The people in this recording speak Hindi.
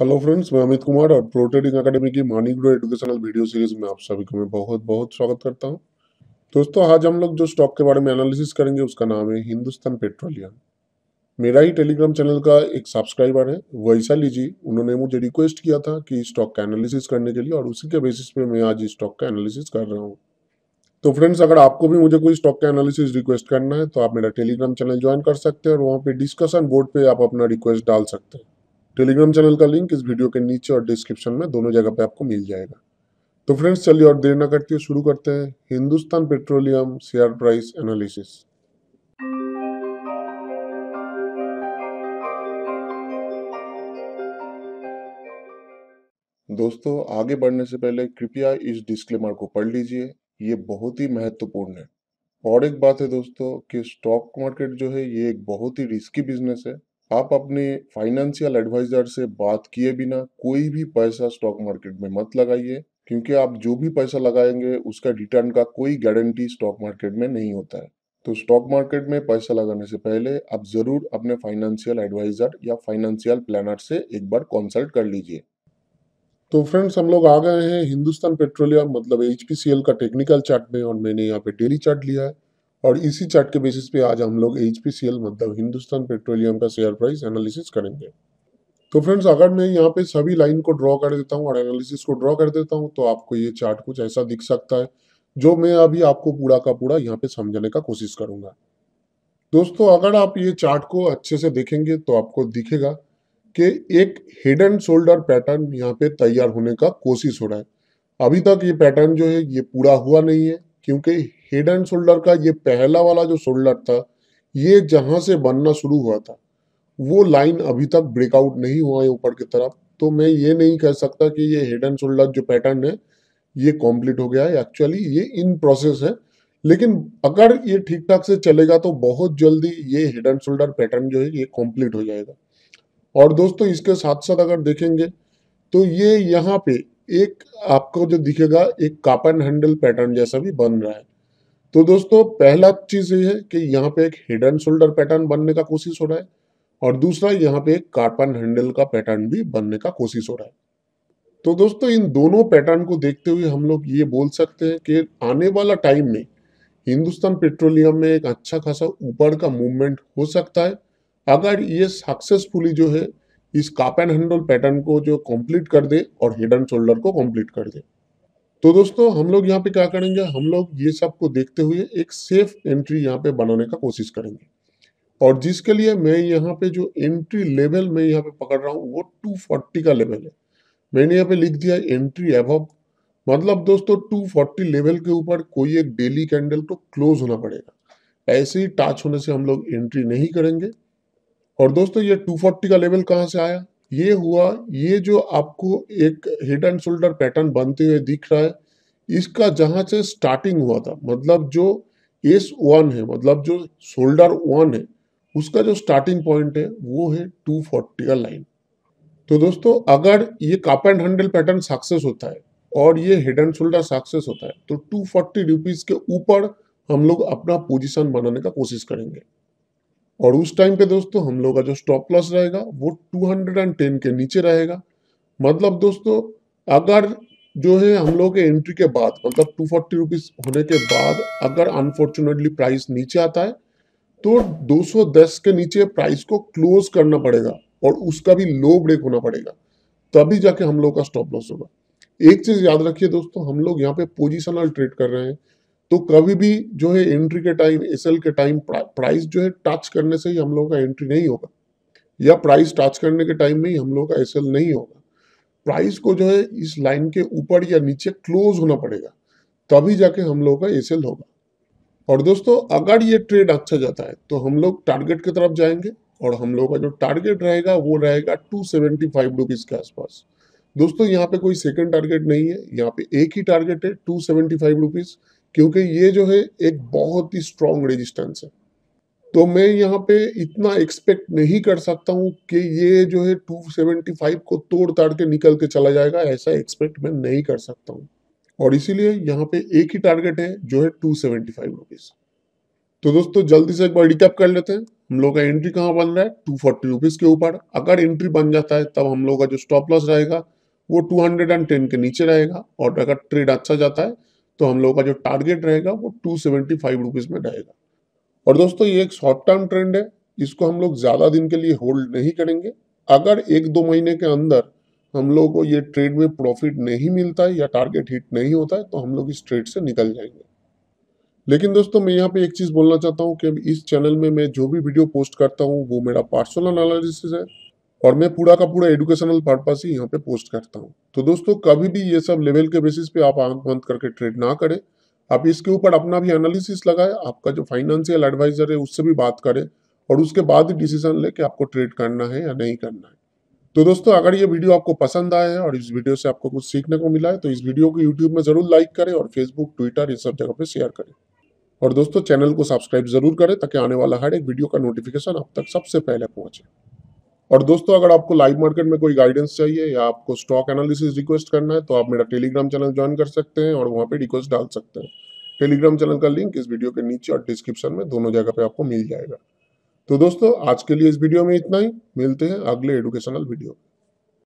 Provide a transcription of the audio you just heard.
हेलो फ्रेंड्स मैं अमित कुमार और प्रो ट्रेडिंग अकेडमी की morning grow educational video series में आप सभी को मैं बहुत बहुत स्वागत करता हूं दोस्तों आज हम लोग जो स्टॉक के बारे में एनालिसिस करेंगे उसका नाम है हिंदुस्तान पेट्रोलियम मेरा ही टेलीग्राम चैनल का एक सब्सक्राइबर है वैशाली जी उन्होंने मुझे रिक्वेस्ट किया था कि स्टॉक का एनालिसिस करने के लिए और उसी के बेसिस पे मैं आज स्टॉक का एनालिसिस कर रहा हूँ तो फ्रेंड्स अगर आपको भी मुझे कोई स्टॉक का एनालिसिस रिक्वेस्ट करना है तो आप मेरा टेलीग्राम चैनल ज्वाइन कर सकते हैं और वहाँ पे डिस्कशन बोर्ड पे आप अपना रिक्वेस्ट डाल सकते हैं टेलीग्राम चैनल का लिंक इस वीडियो के नीचे और डिस्क्रिप्शन में दोनों जगह पे आपको मिल जाएगा तो फ्रेंड्स चलिए और देर ना करते हुए शुरू करते हैं Hindustan Petroleum share price analysis दोस्तों आगे बढ़ने से पहले कृपया इस डिस्क्लेमर को पढ़ लीजिए ये बहुत ही महत्वपूर्ण है और एक बात है दोस्तों कि स्टॉक मार्केट जो है ये एक बहुत ही रिस्की बिजनेस है आप अपने फाइनेंशियल एडवाइजर से बात किए बिना कोई भी पैसा स्टॉक मार्केट में मत लगाइए क्योंकि आप जो भी पैसा लगाएंगे उसका रिटर्न का कोई गारंटी स्टॉक मार्केट में नहीं होता है तो स्टॉक मार्केट में पैसा लगाने से पहले आप ज़रूर अपने फाइनेंशियल एडवाइज़र या फाइनेंशियल प्लानर से एक बार कंसल्ट कर लीजिए तो फ्रेंड्स हम लोग आ गए हैं हिंदुस्तान पेट्रोलियम मतलब एच का टेक्निकल चार्ट में और मैंने यहाँ पे डेली चार्ट लिया है और इसी चार्ट के बेसिस पे आज हम लोग एच मतलब हिंदुस्तान पेट्रोलियम का शेयर प्राइस एनालिसिस करेंगे तो फ्रेंड्स अगर मैं यहाँ पे सभी लाइन को ड्रॉ कर देता हूँ और एनालिसिस को ड्रॉ कर देता हूँ तो आपको ये चार्ट कुछ ऐसा दिख सकता है जो मैं अभी आपको पूरा का पूरा यहाँ पे समझने का कोशिश करूंगा दोस्तों अगर आप ये चार्ट को अच्छे से देखेंगे तो आपको दिखेगा कि एक हेड एंड शोल्डर पैटर्न यहाँ पे तैयार होने का कोशिश हो रहा है अभी तक ये पैटर्न जो है ये पूरा हुआ नहीं है क्योंकि हेड एंड शोल्डर का ये पहला वाला जो शोल्डर था ये जहां से बनना शुरू हुआ था वो लाइन अभी तक ब्रेकआउट नहीं हुआ है ऊपर की तरफ तो मैं ये नहीं कह सकता कि ये हेड एंड शोल्डर जो पैटर्न है ये कॉम्प्लीट हो गया है एक्चुअली ये इन प्रोसेस है लेकिन अगर ये ठीक ठाक से चलेगा तो बहुत जल्दी ये हेड एंड शोल्डर पैटर्न जो है ये कॉम्प्लीट हो जाएगा और दोस्तों इसके साथ साथ अगर देखेंगे तो ये यहाँ पे एक आपको जो दिखेगा एक कापन हैंडल पैटर्न जैसा भी बन रहा है तो दोस्तों पहला चीज ये है कि यहाँ पे एक हेड एंड शोल्डर पैटर्न बनने का कोशिश हो रहा है और दूसरा यहाँ पे एक कार्पन हैंडल का पैटर्न भी बनने का कोशिश हो रहा है तो दोस्तों इन दोनों पैटर्न को देखते हुए हम लोग ये बोल सकते हैं कि आने वाला टाइम में हिंदुस्तान पेट्रोलियम में एक अच्छा खासा ऊपर का मूवमेंट हो सकता है अगर ये सक्सेसफुली जो है इस कार्प एंड हैंडल पैटर्न को जो कंप्लीट कर दे और हेड एंड शोल्डर को कंप्लीट कर दे तो दोस्तों हम लोग यहाँ पे क्या करेंगे हम लोग ये सब को देखते हुए एक सेफ एंट्री यहाँ पे बनाने का कोशिश करेंगे और जिसके लिए मैं यहाँ पे जो एंट्री लेवल मैं यहाँ पे पकड़ रहा हूँ वो 240 का लेवल है मैंने यहाँ पे लिख दिया एंट्री एवब मतलब दोस्तों 240 लेवल के ऊपर कोई एक डेली कैंडल को क्लोज होना पड़ेगा ऐसे ही टच होने से हम लोग एंट्री नहीं करेंगे और दोस्तों ये फोर्टी का लेवल कहाँ से आया ये हुआ ये जो आपको एक हेड एंड शोल्डर पैटर्न बनते हुए दिख रहा है इसका जहाँ से स्टार्टिंग हुआ था मतलब जो एस वन है मतलब जो शोल्डर वन है उसका जो स्टार्टिंग पॉइंट है वो है टू फोर्टी का लाइन तो दोस्तों अगर ये cup and handle pattern success होता है और ये हेड एंड शोल्डर सक्सेस होता है तो टू फोर्टी रुपीज़ के ऊपर हम लोग अपना पोजिशन बनाने का कोशिश करेंगे और उस टाइम पे दोस्तों हम लोग का जो स्टॉप लॉस रहेगा वो 210 के नीचे रहेगा मतलब दोस्तों अगर जो है हम लोग के एंट्री के बाद मतलब टू फोर्टी होने के बाद अगर अनफॉर्चुनेटली प्राइस नीचे आता है तो 210 के नीचे प्राइस को क्लोज करना पड़ेगा और उसका भी लो ब्रेक होना पड़ेगा तभी जाके हम लोग का स्टॉप लॉस होगा एक चीज याद रखिए दोस्तों हम लोग यहाँ पे पोजिशनल ट्रेड कर रहे हैं तो कभी भी जो है एंट्री के टाइम एस के टाइम प्राइस जो है टच करने से ही हम लोगों का एंट्री नहीं होगा या प्राइस टच करने के टाइम में ही हम लोगों का एस नहीं होगा प्राइस को जो है इस लाइन के ऊपर या नीचे क्लोज होना पड़ेगा तभी जाके हम लोगों का एस होगा और दोस्तों अगर ये ट्रेड अच्छा जाता है तो हम लोग टारगेट की तरफ जाएंगे और हम लोगों का जो टारगेट रहेगा वो रहेगा टू सेवेंटी के आसपास दोस्तों यहाँ पे कोई सेकंड टारगेट नहीं है यहाँ पे एक ही टारगेट है टू सेवेंटी फाइव रुपीज़ क्योंकि ये जो है एक बहुत ही स्ट्रॉन्ग रेजिस्टेंस है तो मैं यहाँ पे इतना एक्सपेक्ट नहीं कर सकता हूँ कि ये जो है 275 को तोड़ ताड़ के निकल के चला जाएगा ऐसा एक्सपेक्ट मैं नहीं कर सकता हूँ और इसीलिए यहाँ पे एक ही टारगेट है जो है टू सेवेंटी तो दोस्तों जल्दी से एक बार रिकैप कर लेते हैं हम लोग का एंट्री कहाँ बन रहा है टू फोर्टी के ऊपर अगर एंट्री बन जाता है तब हम लोग का जो स्टॉप लॉस रहेगा वो टू के नीचे रहेगा और अगर ट्रेड अच्छा जाता है तो हम लोगों का जो टारगेट रहेगा वो टू सेवेंटी फाइव रुपीज़ में रहेगा और दोस्तों ये एक शॉर्ट टर्म ट्रेंड है इसको हम लोग ज़्यादा दिन के लिए होल्ड नहीं करेंगे अगर एक दो महीने के अंदर हम लोग को ये ट्रेड में प्रॉफिट नहीं मिलता है या टारगेट हिट नहीं होता है तो हम लोग इस ट्रेड से निकल जाएंगे लेकिन दोस्तों मैं यहाँ पे एक चीज़ बोलना चाहता हूँ कि इस चैनल में मैं जो भी वीडियो पोस्ट करता हूँ वो मेरा पर्सनल एनालिसिस है और मैं पूरा का पूरा एडुकेशनल पर्पज ही यहाँ पे पोस्ट करता हूँ तो दोस्तों कभी भी ये सब लेवल के बेसिस पे आप आंख बंद करके ट्रेड ना करें आप इसके ऊपर अपना भी एनालिसिस लगाए आपका जो फाइनेंशियल एडवाइजर है उससे भी बात करें और उसके बाद ही डिसीजन ले कि आपको ट्रेड करना है या नहीं करना है तो दोस्तों अगर ये वीडियो आपको पसंद आया है और इस वीडियो से आपको कुछ सीखने को मिला है तो इस वीडियो को यूट्यूब में जरूर लाइक करें और फेसबुक ट्विटर इन सब जगह पर शेयर करें और दोस्तों चैनल को सब्सक्राइब जरूर करें ताकि आने वाला हर एक वीडियो का नोटिफिकेशन आप तक सबसे पहले पहुंचे और दोस्तों अगर आपको लाइव मार्केट में कोई गाइडेंस चाहिए या आपको स्टॉक एनालिसिस रिक्वेस्ट करना है तो आप मेरा टेलीग्राम चैनल ज्वाइन कर सकते हैं और वहाँ पे रिक्वेस्ट डाल सकते हैं टेलीग्राम चैनल का लिंक इस वीडियो के नीचे और डिस्क्रिप्शन में दोनों जगह पे आपको मिल जाएगा तो दोस्तों आज के लिए इस वीडियो में इतना ही मिलते हैं अगले एडुकेशनल वीडियो